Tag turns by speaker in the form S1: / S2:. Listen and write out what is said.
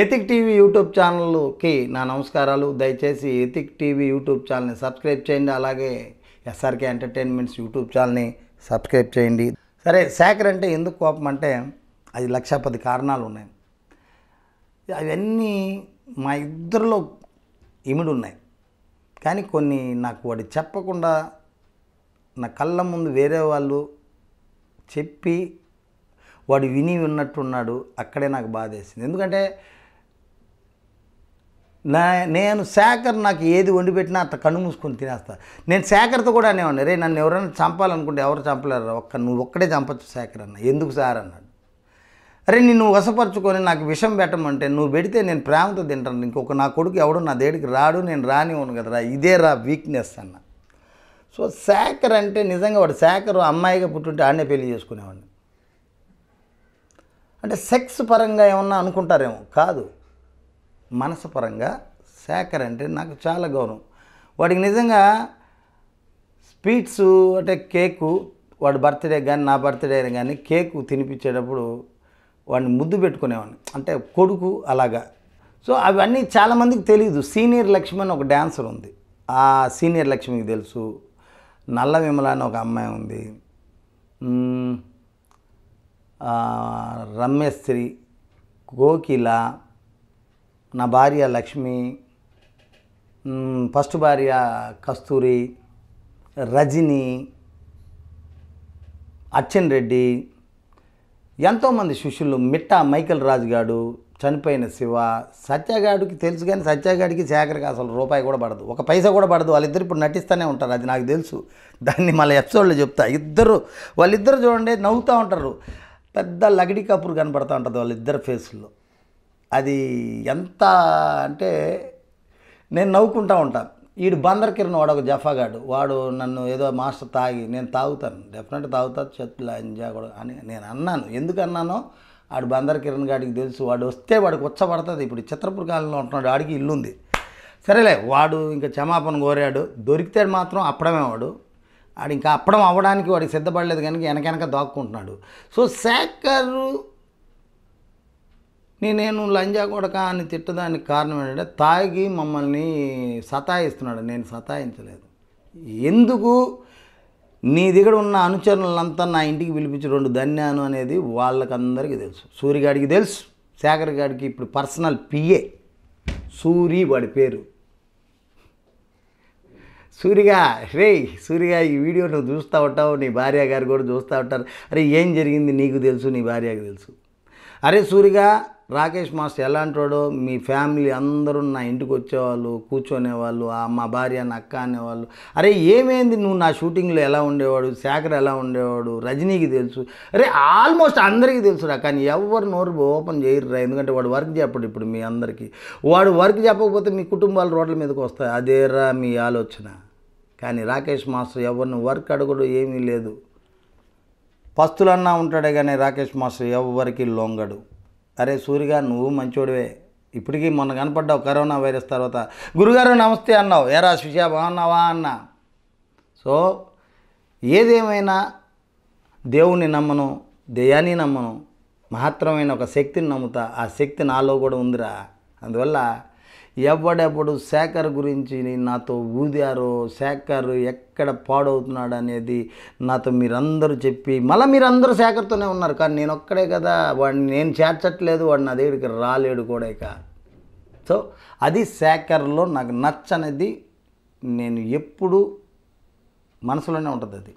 S1: ఏతిక్ TV YouTube ఛానల్కి నా నమస్కారాలు దయచేసి ఏతిక్ టీవీ యూట్యూబ్ ఛానల్ని సబ్స్క్రైబ్ చేయండి అలాగే ఎస్ఆర్కే ఎంటర్టైన్మెంట్స్ యూట్యూబ్ ఛానల్ని సబ్స్క్రైబ్ చేయండి సరే శాఖర్ అంటే ఎందుకు కోపం అంటే అది లక్ష పది కారణాలు ఉన్నాయి అవన్నీ మా ఇద్దరిలో ఇమిడున్నాయి కానీ కొన్ని నాకు వాడు చెప్పకుండా నా కళ్ళ ముందు వేరే వాళ్ళు చెప్పి వాడు విని ఉన్నట్టున్నాడు అక్కడే నాకు బాధ ఎందుకంటే నా నేను శేఖర్ నాకు ఏది వండి పెట్టినా అంత కన్ను మూసుకొని తినేస్తా నేను శేఖర్తో కూడా అనేవాడిని రే నన్ను ఎవరైనా చంపాలనుకుంటే ఎవరు చంపలేరు ఒక్క నువ్వు ఒక్కడే చంపచ్చు శేఖర్ అన్న ఎందుకు సార్ అన్నాడు అరే నిన్ను వసపరుచుకొని నాకు విషం పెట్టమంటే నువ్వు పెడితే నేను ప్రేమతో తింటాను ఇంకొక నా కొడుకు ఎవడు నా దేడికి రాడు నేను ఉను కదరా ఇదే రా వీక్నెస్ అన్న సో శేఖర్ అంటే నిజంగా వాడు శేఖర్ అమ్మాయిగా పుట్టుంటే ఆడనే పెళ్లి చేసుకునేవాడిని అంటే సెక్స్ పరంగా ఏమన్నా అనుకుంటారేమో కాదు మనసుపరంగా శేఖర్ అంటే నాకు చాలా గౌరవం వాడికి నిజంగా స్వీట్స్ అంటే కేకు వాడు బర్త్డే కానీ నా బర్త్డే కానీ కేకు తినిపించేటప్పుడు వాడిని ముద్దు పెట్టుకునేవాడిని అంటే కొడుకు అలాగా సో అవన్నీ చాలామందికి తెలియదు సీనియర్ లక్ష్మి అని ఒక డ్యాన్సర్ ఉంది ఆ సీనియర్ లక్ష్మికి తెలుసు నల్ల విమల అని ఒక అమ్మాయి ఉంది రమ్యశ్రీ కోకిల నా భార్య లక్ష్మి ఫస్ట్ భార్య కస్తూరి రజని అచ్చెన్ రెడ్డి ఎంతోమంది శిష్యులు మిట్టా మైకల్ రాజు గాడు చనిపోయిన శివ సత్యగాడికి తెలుసు కానీ సత్యగాడికి శేఖర్కి అసలు రూపాయి కూడా పడదు ఒక పైసా కూడా పడదు వాళ్ళిద్దరు ఇప్పుడు నటిస్తూనే ఉంటారు అది నాకు తెలుసు దాన్ని మళ్ళీ ఎపిసోడ్లో చెప్తా ఇద్దరు వాళ్ళిద్దరు చూడండి నవ్వుతూ ఉంటారు పెద్ద లగడి కప్పురు కనబడుతూ ఉంటుంది వాళ్ళిద్దరు ఫేసుల్లో అది ఎంత అంటే నేను నవ్వుకుంటా ఉంటాను వీడు బందర్ కిరణ్ వాడు ఒక జఫాగాడు వాడు నన్ను ఏదో మాస్టర్ తాగి నేను తాగుతాను డెఫినెట్ తాగుతా చెట్లు అంజా కూడా అని నేను అన్నాను ఎందుకు అన్నానో ఆడు బందర్ కిరణ్ గాడికి తెలుసు వాడు వస్తే వాడికి ఉచ్చబడుతుంది ఇప్పుడు చిత్రపూర్ కాలంలో ఉంటున్నాడు ఆడికి ఇల్లు ఉంది సరేలే వాడు ఇంకా క్షమాపణ కోరాడు దొరికితే మాత్రం అప్పడమే వాడు ఆడు ఇంకా అప్పడం అవ్వడానికి వాడికి సిద్ధపడలేదు కనుక వెనక దాక్కుంటున్నాడు సో శాఖరు నేను లంజా కొడక అని తిట్టడానికి కారణం ఏంటంటే తాగి మమ్మల్ని సతాయిస్తున్నాడు నేను సతాయించలేదు ఎందుకు నీ దగ్గర ఉన్న అనుచరులంతా నా ఇంటికి పిలిపించి రెండు ధన్యాను అనేది వాళ్ళకందరికీ తెలుసు సూర్యగాడికి తెలుసు శేఖర్ గారికి ఇప్పుడు పర్సనల్ పిఏ సూరి వాడి పేరు సూరిగా రే సూరిగా ఈ వీడియో నువ్వు చూస్తూ ఉంటావు నీ భార్య గారు కూడా చూస్తూ ఉంటారు అరే ఏం జరిగింది నీకు తెలుసు నీ భార్యకు తెలుసు అరే సూరిగా రాకేష్ మాస్టర్ అంటాడో మీ ఫ్యామిలీ అందరూ నా ఇంటికి వచ్చేవాళ్ళు కూర్చొనేవాళ్ళు మా భార్య అక్క అనేవాళ్ళు అరే ఏమైంది నువ్వు నా షూటింగ్లో ఎలా ఉండేవాడు శాఖర్ ఎలా ఉండేవాడు రజనీకి తెలుసు అరే ఆల్మోస్ట్ అందరికీ తెలుసురా కానీ ఎవరు నోరు ఓపెన్ చేయరురా ఎందుకంటే వాడు వర్క్ చెప్పడు ఇప్పుడు మీ అందరికీ వాడు వర్క్ చెప్పకపోతే మీ కుటుంబాలు రోడ్ల మీదకి వస్తాయి అదేరా మీ ఆలోచన కానీ రాకేష్ మాస్టర్ ఎవరిని వర్క్ అడగడు ఏమీ లేదు పస్తులన్నా ఉంటాడే కానీ రాకేష్ మాస్టర్ ఎవరికి లొంగడు అరే సూరిగా నువ్వు మంచోడివే ఇప్పటికీ మొన్న కనపడ్డావు కరోనా వైరస్ తర్వాత గురుగారు నమస్తే అన్నావు ఎరా సుషా బాగున్నావా అన్న సో ఏదేమైనా దేవుణ్ణి నమ్మను దయాన్ని నమ్మను మహత్తరమైన ఒక శక్తిని నమ్ముతా ఆ శక్తి నాలో కూడా ఉందిరా అందువల్ల ఎవడెప్పుడు శేఖర్ గురించి నాతో ఊదారో శేఖర్ ఎక్కడ పాడవుతున్నాడు అనేది నాతో మీరందరూ చెప్పి మళ్ళీ మీరందరూ శేఖర్తోనే ఉన్నారు కానీ నేను ఒక్కడే కదా వాడిని నేను చేర్చట్లేదు వాడిని నా దగ్గరికి రాలేడు కూడా ఇక సో అది శేఖర్లో నాకు నచ్చనిది నేను ఎప్పుడు మనసులోనే ఉంటుంది అది